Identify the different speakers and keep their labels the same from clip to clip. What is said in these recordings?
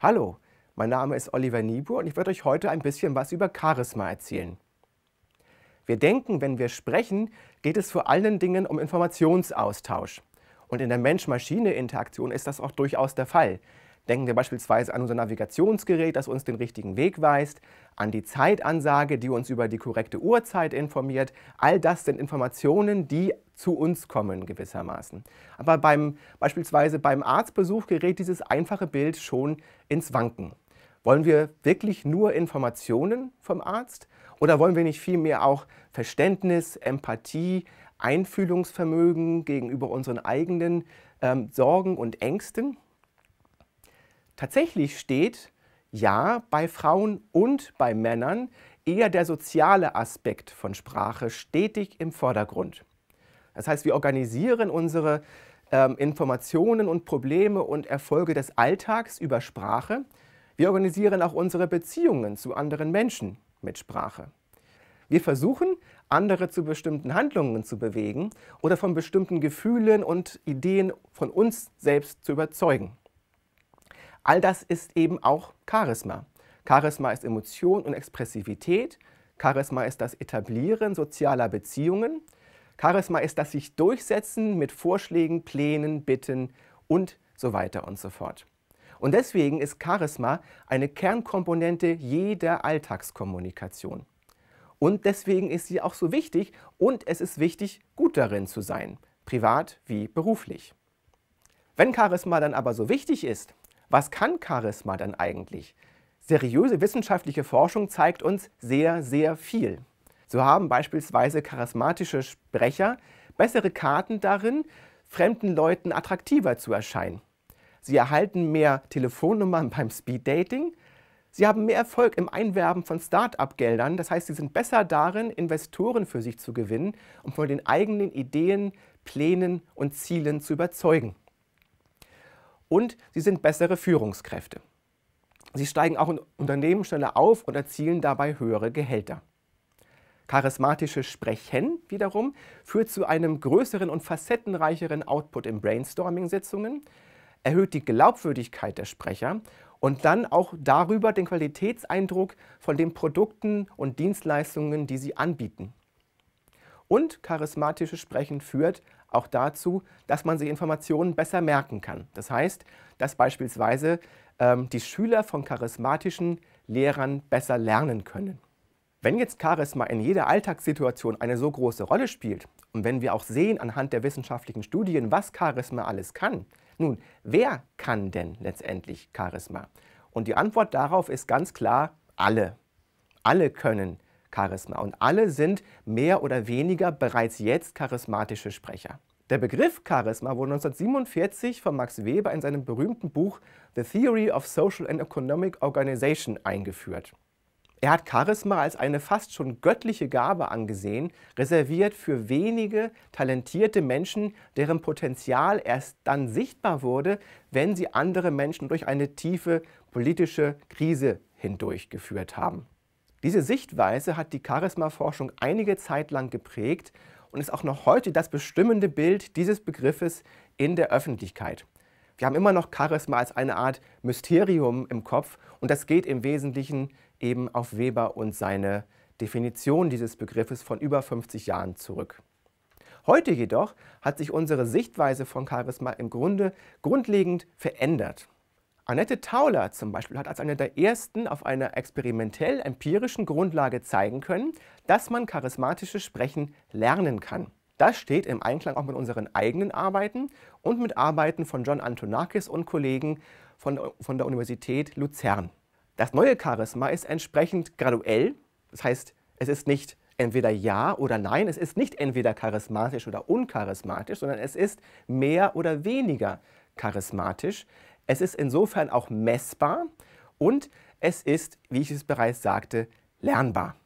Speaker 1: Hallo, mein Name ist Oliver Niebuhr und ich werde euch heute ein bisschen was über Charisma erzählen. Wir denken, wenn wir sprechen, geht es vor allen Dingen um Informationsaustausch. Und in der Mensch-Maschine-Interaktion ist das auch durchaus der Fall. Denken wir beispielsweise an unser Navigationsgerät, das uns den richtigen Weg weist, an die Zeitansage, die uns über die korrekte Uhrzeit informiert. All das sind Informationen, die zu uns kommen gewissermaßen. Aber beim, beispielsweise beim Arztbesuch gerät dieses einfache Bild schon ins Wanken. Wollen wir wirklich nur Informationen vom Arzt oder wollen wir nicht vielmehr auch Verständnis, Empathie, Einfühlungsvermögen gegenüber unseren eigenen ähm, Sorgen und Ängsten? Tatsächlich steht ja bei Frauen und bei Männern eher der soziale Aspekt von Sprache stetig im Vordergrund. Das heißt, wir organisieren unsere ähm, Informationen und Probleme und Erfolge des Alltags über Sprache. Wir organisieren auch unsere Beziehungen zu anderen Menschen mit Sprache. Wir versuchen, andere zu bestimmten Handlungen zu bewegen oder von bestimmten Gefühlen und Ideen von uns selbst zu überzeugen. All das ist eben auch Charisma. Charisma ist Emotion und Expressivität. Charisma ist das Etablieren sozialer Beziehungen. Charisma ist das sich durchsetzen mit Vorschlägen, Plänen, Bitten und so weiter und so fort. Und deswegen ist Charisma eine Kernkomponente jeder Alltagskommunikation. Und deswegen ist sie auch so wichtig und es ist wichtig, gut darin zu sein, privat wie beruflich. Wenn Charisma dann aber so wichtig ist, was kann Charisma dann eigentlich? Seriöse wissenschaftliche Forschung zeigt uns sehr, sehr viel. So haben beispielsweise charismatische Sprecher bessere Karten darin, fremden Leuten attraktiver zu erscheinen. Sie erhalten mehr Telefonnummern beim Speeddating. Sie haben mehr Erfolg im Einwerben von Start-up-Geldern. Das heißt, sie sind besser darin, Investoren für sich zu gewinnen und um von den eigenen Ideen, Plänen und Zielen zu überzeugen und sie sind bessere Führungskräfte. Sie steigen auch in Unternehmen schneller auf und erzielen dabei höhere Gehälter. Charismatisches Sprechen wiederum führt zu einem größeren und facettenreicheren Output in Brainstorming-Sitzungen, erhöht die Glaubwürdigkeit der Sprecher und dann auch darüber den Qualitätseindruck von den Produkten und Dienstleistungen, die sie anbieten. Und charismatisches Sprechen führt auch dazu, dass man sich Informationen besser merken kann. Das heißt, dass beispielsweise ähm, die Schüler von charismatischen Lehrern besser lernen können. Wenn jetzt Charisma in jeder Alltagssituation eine so große Rolle spielt und wenn wir auch sehen anhand der wissenschaftlichen Studien, was Charisma alles kann, nun, wer kann denn letztendlich Charisma? Und die Antwort darauf ist ganz klar, alle. Alle können Charisma. Charisma. Und alle sind mehr oder weniger bereits jetzt charismatische Sprecher. Der Begriff Charisma wurde 1947 von Max Weber in seinem berühmten Buch The Theory of Social and Economic Organization eingeführt. Er hat Charisma als eine fast schon göttliche Gabe angesehen, reserviert für wenige talentierte Menschen, deren Potenzial erst dann sichtbar wurde, wenn sie andere Menschen durch eine tiefe politische Krise hindurchgeführt haben. Diese Sichtweise hat die Charisma-Forschung einige Zeit lang geprägt und ist auch noch heute das bestimmende Bild dieses Begriffes in der Öffentlichkeit. Wir haben immer noch Charisma als eine Art Mysterium im Kopf und das geht im Wesentlichen eben auf Weber und seine Definition dieses Begriffes von über 50 Jahren zurück. Heute jedoch hat sich unsere Sichtweise von Charisma im Grunde grundlegend verändert. Annette Tauler zum Beispiel hat als eine der ersten auf einer experimentell-empirischen Grundlage zeigen können, dass man charismatisches Sprechen lernen kann. Das steht im Einklang auch mit unseren eigenen Arbeiten und mit Arbeiten von John Antonakis und Kollegen von, von der Universität Luzern. Das neue Charisma ist entsprechend graduell, das heißt, es ist nicht entweder ja oder nein, es ist nicht entweder charismatisch oder uncharismatisch, sondern es ist mehr oder weniger charismatisch. Es ist insofern auch messbar und es ist, wie ich es bereits sagte, lernbar.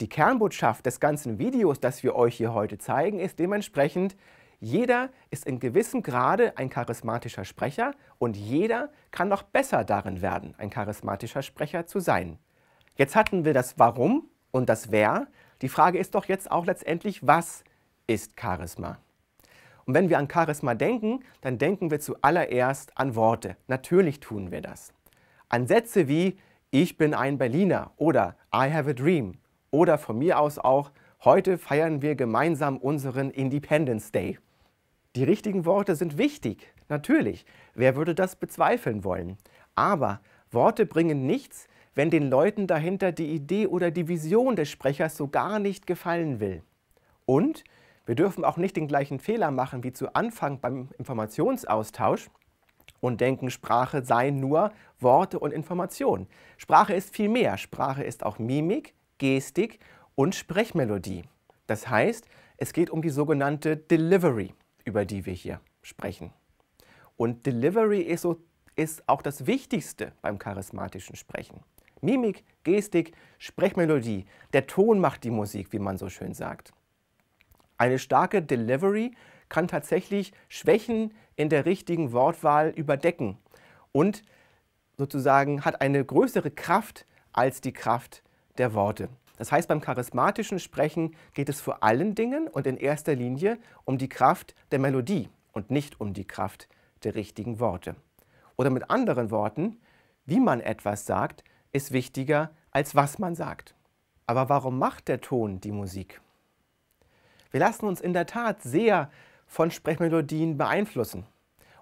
Speaker 1: Die Kernbotschaft des ganzen Videos, das wir euch hier heute zeigen, ist dementsprechend, jeder ist in gewissem Grade ein charismatischer Sprecher und jeder kann noch besser darin werden, ein charismatischer Sprecher zu sein. Jetzt hatten wir das Warum und das Wer. Die Frage ist doch jetzt auch letztendlich, was ist Charisma? Und wenn wir an Charisma denken, dann denken wir zuallererst an Worte. Natürlich tun wir das. An Sätze wie Ich bin ein Berliner oder I have a dream oder von mir aus auch Heute feiern wir gemeinsam unseren Independence Day. Die richtigen Worte sind wichtig, natürlich. Wer würde das bezweifeln wollen? Aber Worte bringen nichts, wenn den Leuten dahinter die Idee oder die Vision des Sprechers so gar nicht gefallen will. Und wir dürfen auch nicht den gleichen Fehler machen wie zu Anfang beim Informationsaustausch und denken, Sprache sei nur Worte und Information. Sprache ist viel mehr. Sprache ist auch Mimik, Gestik und Sprechmelodie. Das heißt, es geht um die sogenannte Delivery, über die wir hier sprechen. Und Delivery ist, so, ist auch das Wichtigste beim charismatischen Sprechen. Mimik, Gestik, Sprechmelodie. Der Ton macht die Musik, wie man so schön sagt. Eine starke Delivery kann tatsächlich Schwächen in der richtigen Wortwahl überdecken und sozusagen hat eine größere Kraft als die Kraft der Worte. Das heißt, beim charismatischen Sprechen geht es vor allen Dingen und in erster Linie um die Kraft der Melodie und nicht um die Kraft der richtigen Worte. Oder mit anderen Worten, wie man etwas sagt, ist wichtiger als was man sagt. Aber warum macht der Ton die Musik? Wir lassen uns in der Tat sehr von Sprechmelodien beeinflussen.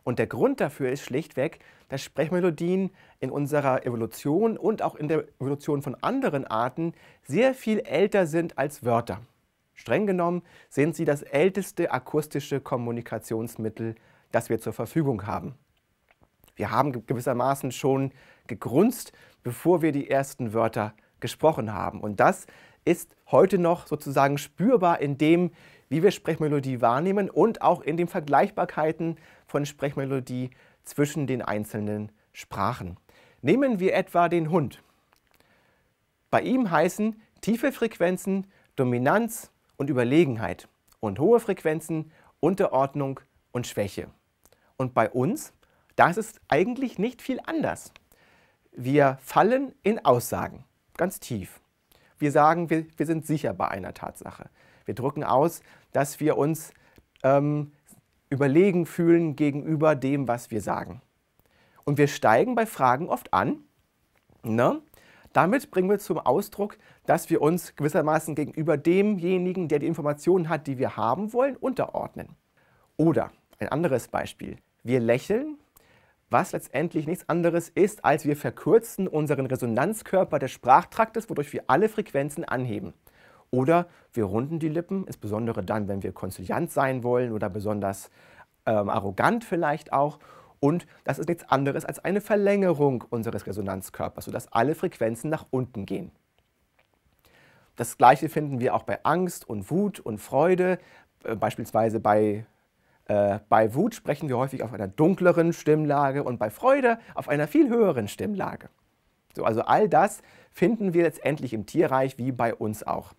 Speaker 1: Und der Grund dafür ist schlichtweg, dass Sprechmelodien in unserer Evolution und auch in der Evolution von anderen Arten sehr viel älter sind als Wörter. Streng genommen sind sie das älteste akustische Kommunikationsmittel, das wir zur Verfügung haben. Wir haben gewissermaßen schon gegrunzt, bevor wir die ersten Wörter gesprochen haben. Und das ist heute noch sozusagen spürbar in dem, wie wir Sprechmelodie wahrnehmen und auch in den Vergleichbarkeiten von Sprechmelodie zwischen den einzelnen Sprachen. Nehmen wir etwa den Hund. Bei ihm heißen tiefe Frequenzen Dominanz und Überlegenheit und hohe Frequenzen Unterordnung und Schwäche. Und bei uns, das ist eigentlich nicht viel anders. Wir fallen in Aussagen, ganz tief. Wir sagen, wir, wir sind sicher bei einer Tatsache. Wir drücken aus, dass wir uns ähm, überlegen fühlen gegenüber dem, was wir sagen. Und wir steigen bei Fragen oft an. Ne? Damit bringen wir zum Ausdruck, dass wir uns gewissermaßen gegenüber demjenigen, der die Informationen hat, die wir haben wollen, unterordnen. Oder ein anderes Beispiel. Wir lächeln was letztendlich nichts anderes ist, als wir verkürzen unseren Resonanzkörper des Sprachtraktes, wodurch wir alle Frequenzen anheben. Oder wir runden die Lippen, insbesondere dann, wenn wir konziliant sein wollen oder besonders ähm, arrogant vielleicht auch. Und das ist nichts anderes als eine Verlängerung unseres Resonanzkörpers, sodass alle Frequenzen nach unten gehen. Das Gleiche finden wir auch bei Angst und Wut und Freude, äh, beispielsweise bei äh, bei Wut sprechen wir häufig auf einer dunkleren Stimmlage und bei Freude auf einer viel höheren Stimmlage. So, also all das finden wir letztendlich im Tierreich wie bei uns auch.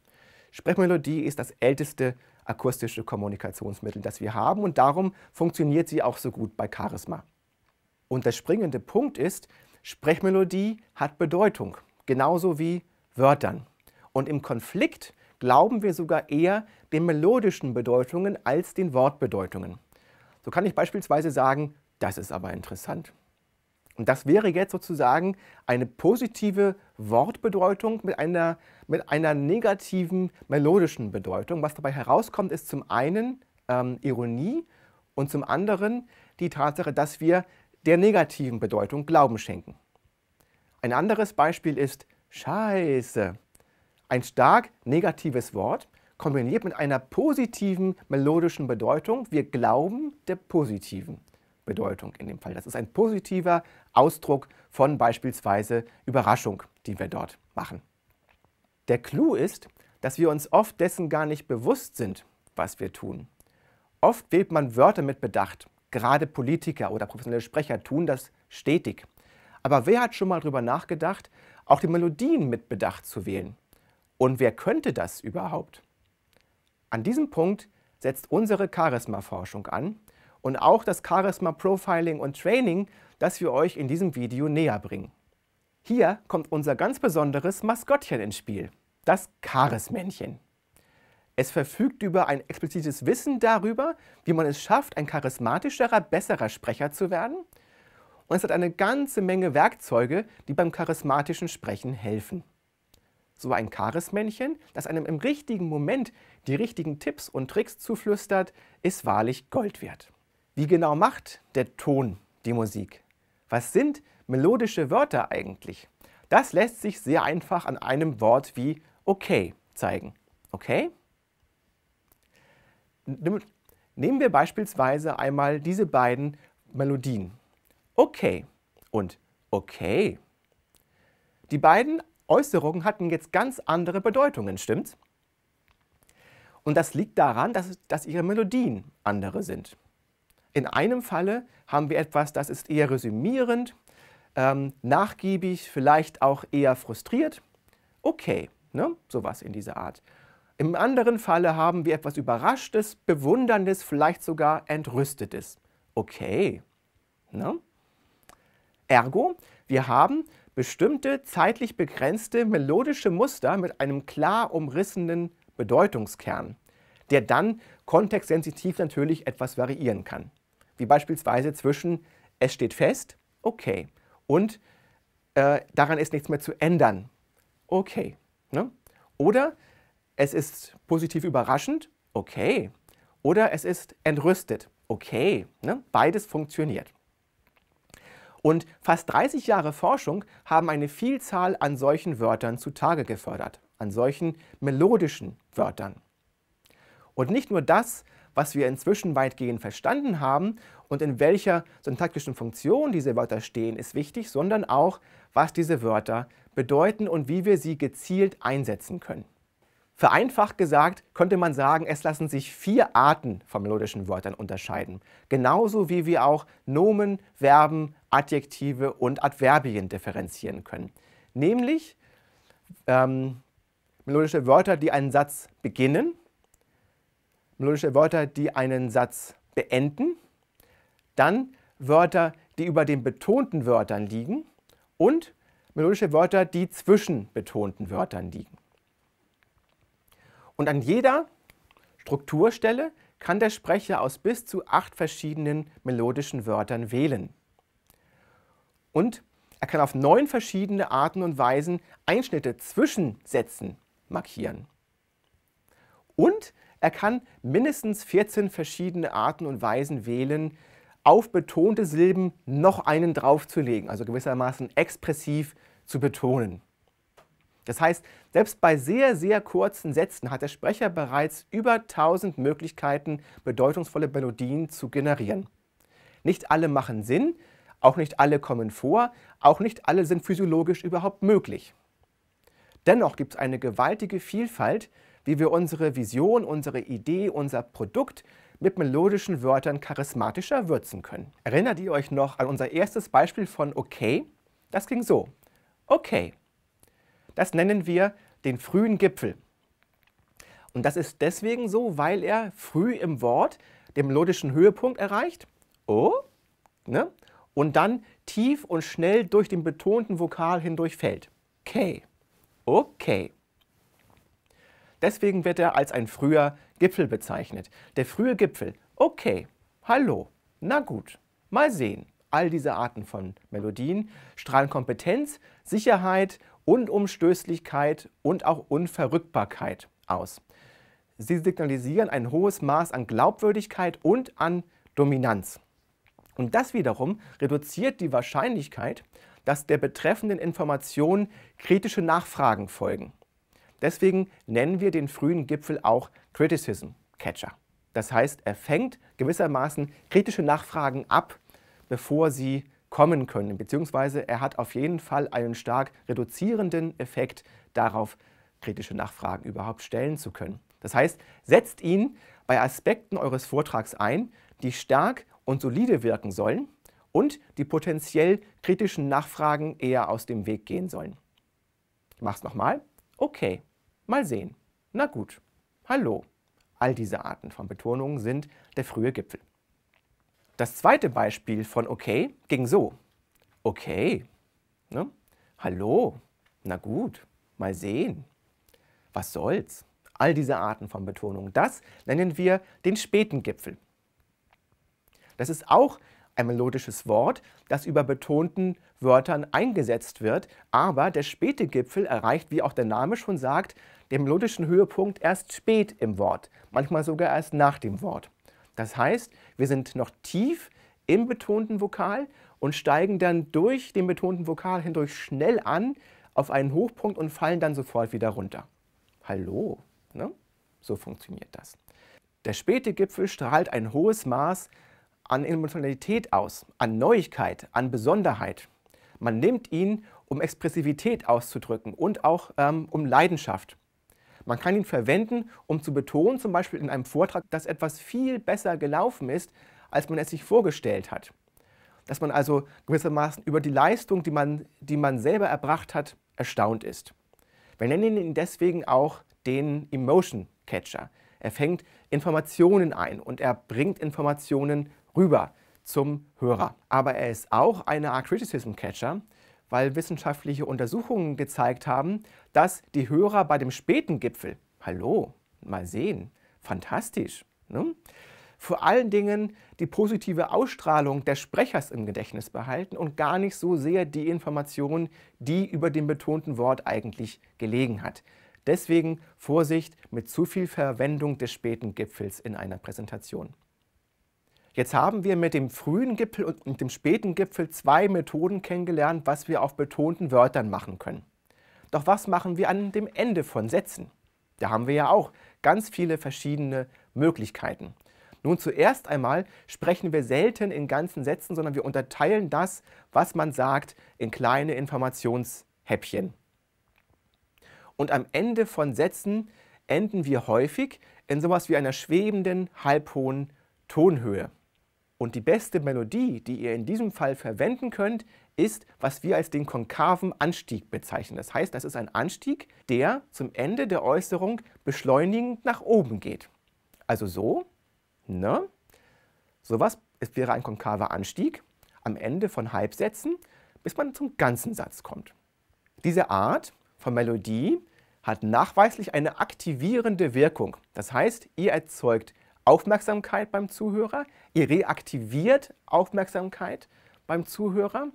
Speaker 1: Sprechmelodie ist das älteste akustische Kommunikationsmittel, das wir haben und darum funktioniert sie auch so gut bei Charisma. Und der springende Punkt ist, Sprechmelodie hat Bedeutung, genauso wie Wörtern. Und im Konflikt glauben wir sogar eher den melodischen Bedeutungen als den Wortbedeutungen. So kann ich beispielsweise sagen, das ist aber interessant. Und das wäre jetzt sozusagen eine positive Wortbedeutung mit einer, mit einer negativen melodischen Bedeutung. Was dabei herauskommt, ist zum einen ähm, Ironie und zum anderen die Tatsache, dass wir der negativen Bedeutung Glauben schenken. Ein anderes Beispiel ist Scheiße. Ein stark negatives Wort kombiniert mit einer positiven melodischen Bedeutung. Wir glauben der positiven Bedeutung in dem Fall. Das ist ein positiver Ausdruck von beispielsweise Überraschung, die wir dort machen. Der Clou ist, dass wir uns oft dessen gar nicht bewusst sind, was wir tun. Oft wählt man Wörter mit Bedacht. Gerade Politiker oder professionelle Sprecher tun das stetig. Aber wer hat schon mal darüber nachgedacht, auch die Melodien mit Bedacht zu wählen? Und wer könnte das überhaupt? An diesem Punkt setzt unsere Charisma-Forschung an und auch das Charisma-Profiling und Training, das wir euch in diesem Video näher bringen. Hier kommt unser ganz besonderes Maskottchen ins Spiel, das Charismännchen. Es verfügt über ein explizites Wissen darüber, wie man es schafft, ein charismatischerer, besserer Sprecher zu werden. Und es hat eine ganze Menge Werkzeuge, die beim charismatischen Sprechen helfen so ein Charismännchen, das einem im richtigen Moment die richtigen Tipps und Tricks zuflüstert, ist wahrlich Gold wert. Wie genau macht der Ton die Musik? Was sind melodische Wörter eigentlich? Das lässt sich sehr einfach an einem Wort wie okay zeigen. Okay? Nehmen wir beispielsweise einmal diese beiden Melodien. Okay und okay. Die beiden Äußerungen hatten jetzt ganz andere Bedeutungen, stimmt's? Und das liegt daran, dass, dass ihre Melodien andere sind. In einem Falle haben wir etwas, das ist eher resümierend, ähm, nachgiebig, vielleicht auch eher frustriert. Okay, ne? sowas in dieser Art. Im anderen Falle haben wir etwas Überraschtes, Bewunderndes, vielleicht sogar Entrüstetes. Okay. Ne? Ergo, wir haben bestimmte zeitlich begrenzte melodische Muster mit einem klar umrissenen Bedeutungskern, der dann kontextsensitiv natürlich etwas variieren kann. Wie beispielsweise zwischen es steht fest, okay, und äh, daran ist nichts mehr zu ändern, okay. Ne? Oder es ist positiv überraschend, okay. Oder es ist entrüstet, okay. Ne? Beides funktioniert. Und fast 30 Jahre Forschung haben eine Vielzahl an solchen Wörtern zutage gefördert, an solchen melodischen Wörtern. Und nicht nur das, was wir inzwischen weitgehend verstanden haben und in welcher syntaktischen Funktion diese Wörter stehen, ist wichtig, sondern auch, was diese Wörter bedeuten und wie wir sie gezielt einsetzen können. Vereinfacht gesagt könnte man sagen, es lassen sich vier Arten von melodischen Wörtern unterscheiden. Genauso wie wir auch Nomen, Verben, Adjektive und Adverbien differenzieren können. Nämlich ähm, melodische Wörter, die einen Satz beginnen, melodische Wörter, die einen Satz beenden, dann Wörter, die über den betonten Wörtern liegen und melodische Wörter, die zwischen betonten Wörtern liegen. Und an jeder Strukturstelle kann der Sprecher aus bis zu acht verschiedenen melodischen Wörtern wählen. Und er kann auf neun verschiedene Arten und Weisen Einschnitte zwischen Sätzen markieren. Und er kann mindestens 14 verschiedene Arten und Weisen wählen, auf betonte Silben noch einen draufzulegen, also gewissermaßen expressiv zu betonen. Das heißt, selbst bei sehr, sehr kurzen Sätzen hat der Sprecher bereits über 1000 Möglichkeiten, bedeutungsvolle Melodien zu generieren. Nicht alle machen Sinn, auch nicht alle kommen vor, auch nicht alle sind physiologisch überhaupt möglich. Dennoch gibt es eine gewaltige Vielfalt, wie wir unsere Vision, unsere Idee, unser Produkt mit melodischen Wörtern charismatischer würzen können. Erinnert ihr euch noch an unser erstes Beispiel von okay? Das ging so. Okay. Das nennen wir den frühen Gipfel. Und das ist deswegen so, weil er früh im Wort den melodischen Höhepunkt erreicht. Oh, ne? Und dann tief und schnell durch den betonten Vokal hindurch fällt. Okay. Okay. Deswegen wird er als ein früher Gipfel bezeichnet. Der frühe Gipfel. Okay. Hallo. Na gut. Mal sehen. All diese Arten von Melodien strahlen Kompetenz, Sicherheit Unumstößlichkeit und auch Unverrückbarkeit aus. Sie signalisieren ein hohes Maß an Glaubwürdigkeit und an Dominanz. Und das wiederum reduziert die Wahrscheinlichkeit, dass der betreffenden Information kritische Nachfragen folgen. Deswegen nennen wir den frühen Gipfel auch Criticism Catcher. Das heißt, er fängt gewissermaßen kritische Nachfragen ab, bevor sie kommen können, beziehungsweise er hat auf jeden Fall einen stark reduzierenden Effekt darauf, kritische Nachfragen überhaupt stellen zu können. Das heißt, setzt ihn bei Aspekten eures Vortrags ein, die stark und solide wirken sollen und die potenziell kritischen Nachfragen eher aus dem Weg gehen sollen. Ich mach's nochmal. Okay, mal sehen. Na gut. Hallo. All diese Arten von Betonungen sind der frühe Gipfel. Das zweite Beispiel von okay ging so. Okay, ne? hallo, na gut, mal sehen, was soll's. All diese Arten von Betonung, das nennen wir den späten Gipfel. Das ist auch ein melodisches Wort, das über betonten Wörtern eingesetzt wird, aber der späte Gipfel erreicht, wie auch der Name schon sagt, den melodischen Höhepunkt erst spät im Wort, manchmal sogar erst nach dem Wort. Das heißt, wir sind noch tief im betonten Vokal und steigen dann durch den betonten Vokal hindurch schnell an auf einen Hochpunkt und fallen dann sofort wieder runter. Hallo, ne? so funktioniert das. Der späte Gipfel strahlt ein hohes Maß an Emotionalität aus, an Neuigkeit, an Besonderheit. Man nimmt ihn, um Expressivität auszudrücken und auch ähm, um Leidenschaft. Man kann ihn verwenden, um zu betonen, zum Beispiel in einem Vortrag, dass etwas viel besser gelaufen ist, als man es sich vorgestellt hat. Dass man also gewissermaßen über die Leistung, die man, die man selber erbracht hat, erstaunt ist. Wir nennen ihn deswegen auch den Emotion Catcher. Er fängt Informationen ein und er bringt Informationen rüber zum Hörer. Aber er ist auch eine Art Criticism Catcher, weil wissenschaftliche Untersuchungen gezeigt haben, dass die Hörer bei dem späten Gipfel, hallo, mal sehen, fantastisch, ne? vor allen Dingen die positive Ausstrahlung des Sprechers im Gedächtnis behalten und gar nicht so sehr die Information, die über dem betonten Wort eigentlich gelegen hat. Deswegen Vorsicht mit zu viel Verwendung des späten Gipfels in einer Präsentation. Jetzt haben wir mit dem frühen Gipfel und dem späten Gipfel zwei Methoden kennengelernt, was wir auf betonten Wörtern machen können. Doch was machen wir an dem Ende von Sätzen? Da haben wir ja auch ganz viele verschiedene Möglichkeiten. Nun zuerst einmal sprechen wir selten in ganzen Sätzen, sondern wir unterteilen das, was man sagt, in kleine Informationshäppchen. Und am Ende von Sätzen enden wir häufig in sowas wie einer schwebenden, halbhohen Tonhöhe. Und die beste Melodie, die ihr in diesem Fall verwenden könnt, ist, was wir als den konkaven Anstieg bezeichnen. Das heißt, das ist ein Anstieg, der zum Ende der Äußerung beschleunigend nach oben geht. Also so, ne? Sowas wäre ein konkaver Anstieg am Ende von Halbsätzen, bis man zum ganzen Satz kommt. Diese Art von Melodie hat nachweislich eine aktivierende Wirkung. Das heißt, ihr erzeugt Aufmerksamkeit beim Zuhörer, ihr reaktiviert Aufmerksamkeit beim Zuhörer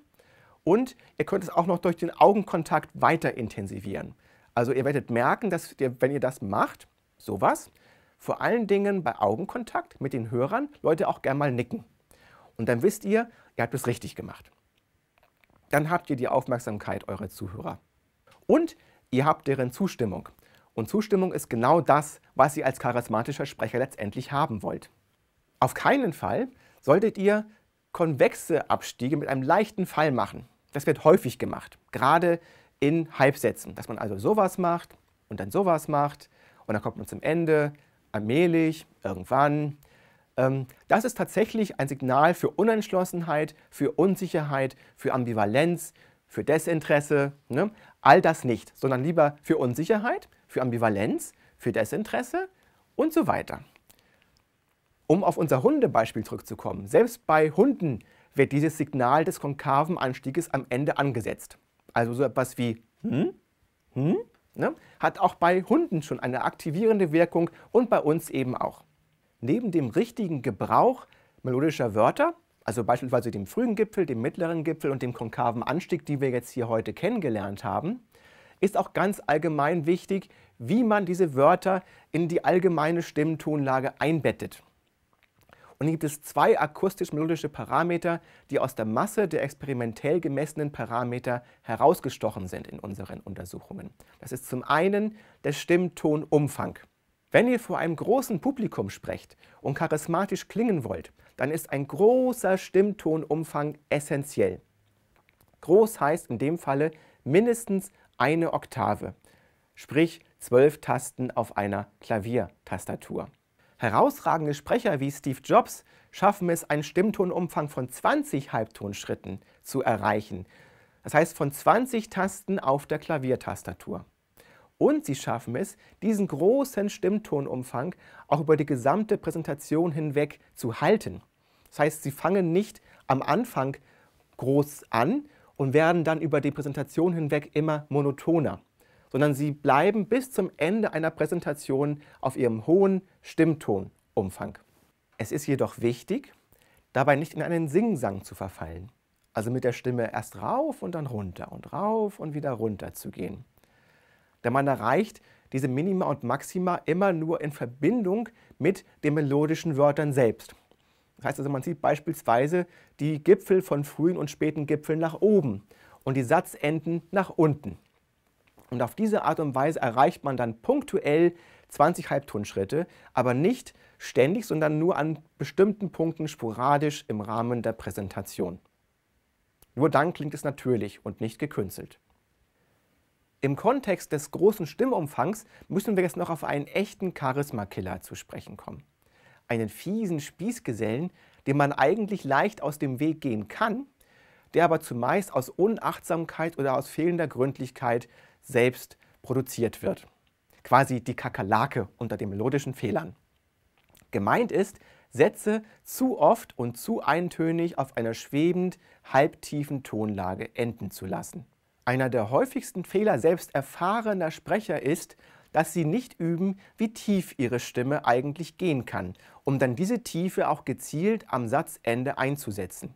Speaker 1: und ihr könnt es auch noch durch den Augenkontakt weiter intensivieren. Also ihr werdet merken, dass ihr, wenn ihr das macht, sowas, vor allen Dingen bei Augenkontakt mit den Hörern, Leute auch gerne mal nicken. Und dann wisst ihr, ihr habt es richtig gemacht. Dann habt ihr die Aufmerksamkeit eurer Zuhörer. Und ihr habt deren Zustimmung. Und Zustimmung ist genau das, was ihr als charismatischer Sprecher letztendlich haben wollt. Auf keinen Fall solltet ihr konvexe Abstiege mit einem leichten Fall machen. Das wird häufig gemacht, gerade in Halbsätzen, dass man also sowas macht und dann sowas macht und dann kommt man zum Ende, allmählich, irgendwann. Ähm, das ist tatsächlich ein Signal für Unentschlossenheit, für Unsicherheit, für Ambivalenz, für Desinteresse. Ne? All das nicht, sondern lieber für Unsicherheit, für Ambivalenz, für Desinteresse und so weiter. Um auf unser Hundebeispiel zurückzukommen, selbst bei Hunden wird dieses Signal des konkaven Anstieges am Ende angesetzt. Also so etwas wie hm, hm, ne, hat auch bei Hunden schon eine aktivierende Wirkung und bei uns eben auch. Neben dem richtigen Gebrauch melodischer Wörter, also beispielsweise dem frühen Gipfel, dem mittleren Gipfel und dem konkaven Anstieg, die wir jetzt hier heute kennengelernt haben, ist auch ganz allgemein wichtig, wie man diese Wörter in die allgemeine Stimmtonlage einbettet. Und hier gibt es zwei akustisch-melodische Parameter, die aus der Masse der experimentell gemessenen Parameter herausgestochen sind in unseren Untersuchungen. Das ist zum einen der Stimmtonumfang. Wenn ihr vor einem großen Publikum sprecht und charismatisch klingen wollt, dann ist ein großer Stimmtonumfang essentiell. Groß heißt in dem Falle mindestens eine Oktave. Sprich, zwölf Tasten auf einer Klaviertastatur. Herausragende Sprecher wie Steve Jobs schaffen es, einen Stimmtonumfang von 20 Halbtonschritten zu erreichen. Das heißt von 20 Tasten auf der Klaviertastatur. Und sie schaffen es, diesen großen Stimmtonumfang auch über die gesamte Präsentation hinweg zu halten. Das heißt, sie fangen nicht am Anfang groß an und werden dann über die Präsentation hinweg immer monotoner sondern sie bleiben bis zum Ende einer Präsentation auf ihrem hohen Stimmtonumfang. Es ist jedoch wichtig, dabei nicht in einen Singsang zu verfallen, also mit der Stimme erst rauf und dann runter und rauf und wieder runter zu gehen. Denn man erreicht diese Minima und Maxima immer nur in Verbindung mit den melodischen Wörtern selbst. Das heißt also, man sieht beispielsweise die Gipfel von frühen und späten Gipfeln nach oben und die Satzenden nach unten. Und auf diese Art und Weise erreicht man dann punktuell 20 Halbtonschritte, aber nicht ständig, sondern nur an bestimmten Punkten sporadisch im Rahmen der Präsentation. Nur dann klingt es natürlich und nicht gekünstelt. Im Kontext des großen Stimmumfangs müssen wir jetzt noch auf einen echten Charisma-Killer zu sprechen kommen. Einen fiesen Spießgesellen, dem man eigentlich leicht aus dem Weg gehen kann, der aber zumeist aus Unachtsamkeit oder aus fehlender Gründlichkeit selbst produziert wird. Quasi die Kakerlake unter den melodischen Fehlern. Gemeint ist, Sätze zu oft und zu eintönig auf einer schwebend halbtiefen Tonlage enden zu lassen. Einer der häufigsten Fehler selbst erfahrener Sprecher ist, dass sie nicht üben, wie tief ihre Stimme eigentlich gehen kann, um dann diese Tiefe auch gezielt am Satzende einzusetzen.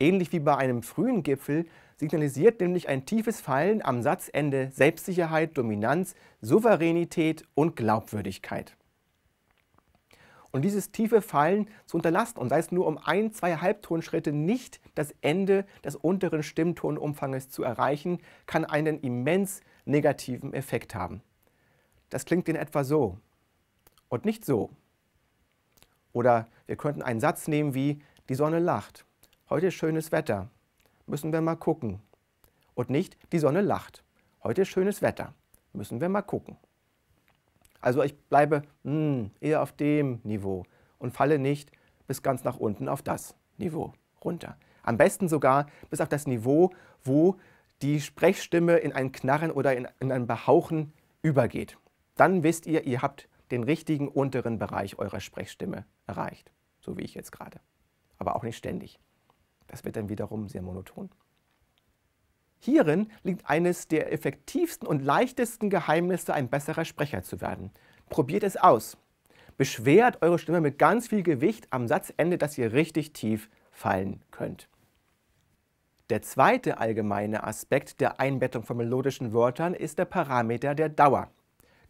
Speaker 1: Ähnlich wie bei einem frühen Gipfel signalisiert nämlich ein tiefes Fallen am Satzende Selbstsicherheit, Dominanz, Souveränität und Glaubwürdigkeit. Und dieses tiefe Fallen zu unterlassen und sei es nur um ein, zwei Halbtonschritte nicht das Ende des unteren Stimmtonumfanges zu erreichen, kann einen immens negativen Effekt haben. Das klingt in etwa so und nicht so. Oder wir könnten einen Satz nehmen wie die Sonne lacht. Heute schönes Wetter müssen wir mal gucken. Und nicht, die Sonne lacht. Heute ist schönes Wetter. Müssen wir mal gucken. Also ich bleibe mh, hm, eher auf dem Niveau und falle nicht bis ganz nach unten auf das Niveau runter. Am besten sogar bis auf das Niveau, wo die Sprechstimme in ein Knarren oder in, in ein Behauchen übergeht. Dann wisst ihr, ihr habt den richtigen unteren Bereich eurer Sprechstimme erreicht, so wie ich jetzt gerade. Aber auch nicht ständig. Das wird dann wiederum sehr monoton. Hierin liegt eines der effektivsten und leichtesten Geheimnisse, ein besserer Sprecher zu werden. Probiert es aus. Beschwert eure Stimme mit ganz viel Gewicht am Satzende, dass ihr richtig tief fallen könnt. Der zweite allgemeine Aspekt der Einbettung von melodischen Wörtern ist der Parameter der Dauer.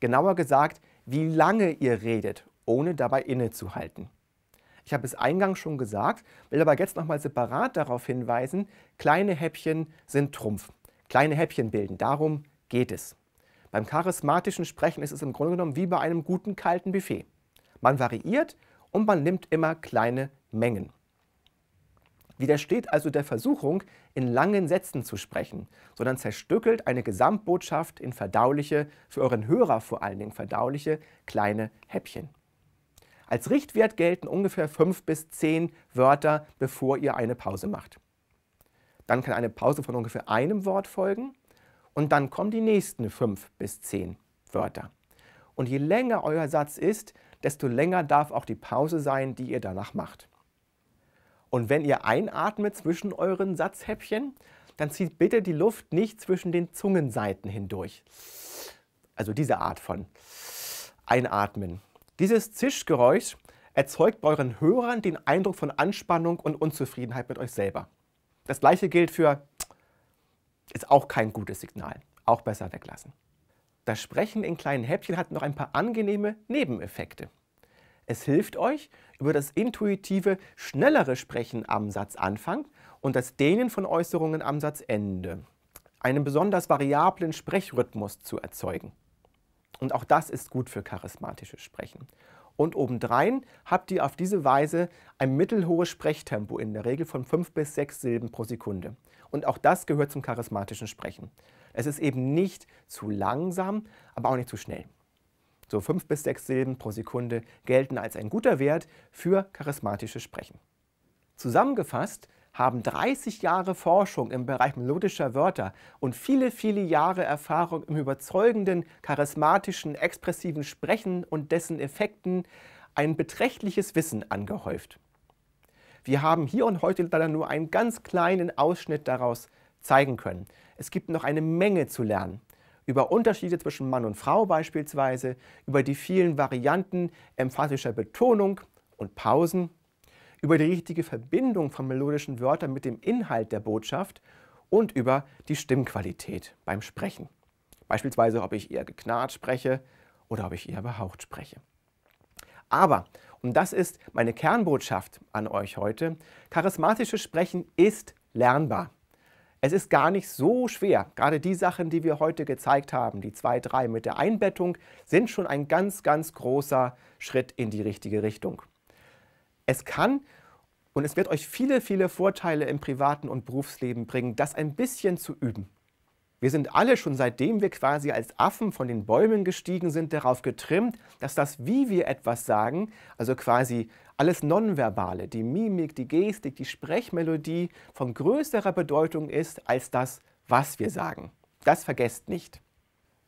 Speaker 1: Genauer gesagt, wie lange ihr redet, ohne dabei innezuhalten. Ich habe es eingangs schon gesagt, will aber jetzt nochmal separat darauf hinweisen, kleine Häppchen sind Trumpf. Kleine Häppchen bilden, darum geht es. Beim charismatischen Sprechen ist es im Grunde genommen wie bei einem guten kalten Buffet. Man variiert und man nimmt immer kleine Mengen. Widersteht also der Versuchung, in langen Sätzen zu sprechen, sondern zerstückelt eine Gesamtbotschaft in verdauliche, für euren Hörer vor allen Dingen verdauliche, kleine Häppchen. Als Richtwert gelten ungefähr fünf bis zehn Wörter, bevor ihr eine Pause macht. Dann kann eine Pause von ungefähr einem Wort folgen und dann kommen die nächsten fünf bis zehn Wörter. Und je länger euer Satz ist, desto länger darf auch die Pause sein, die ihr danach macht. Und wenn ihr einatmet zwischen euren Satzhäppchen, dann zieht bitte die Luft nicht zwischen den Zungenseiten hindurch. Also diese Art von Einatmen. Dieses Zischgeräusch erzeugt bei euren Hörern den Eindruck von Anspannung und Unzufriedenheit mit euch selber. Das gleiche gilt für ist auch kein gutes Signal, auch besser weglassen. Das Sprechen in kleinen Häppchen hat noch ein paar angenehme Nebeneffekte. Es hilft euch, über das intuitive, schnellere Sprechen am Satzanfang und das Dehnen von Äußerungen am Satzende einen besonders variablen Sprechrhythmus zu erzeugen. Und auch das ist gut für charismatisches Sprechen. Und obendrein habt ihr auf diese Weise ein mittelhohes Sprechtempo, in der Regel von fünf bis sechs Silben pro Sekunde. Und auch das gehört zum charismatischen Sprechen. Es ist eben nicht zu langsam, aber auch nicht zu schnell. So fünf bis sechs Silben pro Sekunde gelten als ein guter Wert für charismatisches Sprechen. Zusammengefasst haben 30 Jahre Forschung im Bereich melodischer Wörter und viele, viele Jahre Erfahrung im überzeugenden, charismatischen, expressiven Sprechen und dessen Effekten ein beträchtliches Wissen angehäuft. Wir haben hier und heute leider nur einen ganz kleinen Ausschnitt daraus zeigen können. Es gibt noch eine Menge zu lernen. Über Unterschiede zwischen Mann und Frau beispielsweise, über die vielen Varianten emphatischer Betonung und Pausen über die richtige Verbindung von melodischen Wörtern mit dem Inhalt der Botschaft und über die Stimmqualität beim Sprechen. Beispielsweise, ob ich eher geknarrt spreche oder ob ich eher behaucht spreche. Aber, und das ist meine Kernbotschaft an euch heute, charismatisches Sprechen ist lernbar. Es ist gar nicht so schwer. Gerade die Sachen, die wir heute gezeigt haben, die zwei, drei mit der Einbettung, sind schon ein ganz, ganz großer Schritt in die richtige Richtung. Es kann und es wird euch viele, viele Vorteile im privaten und Berufsleben bringen, das ein bisschen zu üben. Wir sind alle schon seitdem wir quasi als Affen von den Bäumen gestiegen sind, darauf getrimmt, dass das, wie wir etwas sagen, also quasi alles Nonverbale, die Mimik, die Gestik, die Sprechmelodie, von größerer Bedeutung ist als das, was wir sagen. Das vergesst nicht.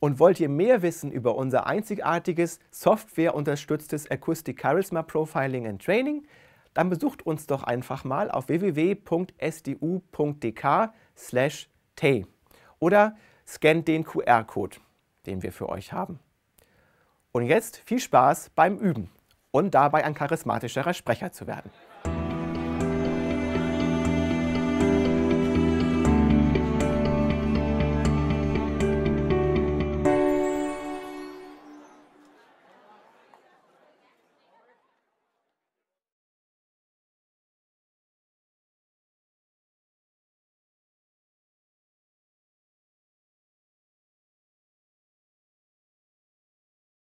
Speaker 1: Und wollt ihr mehr wissen über unser einzigartiges, softwareunterstütztes Acoustic Charisma Profiling and Training? Dann besucht uns doch einfach mal auf www.sdu.dk/t oder scannt den QR-Code, den wir für euch haben. Und jetzt viel Spaß beim Üben und dabei ein charismatischerer Sprecher zu werden.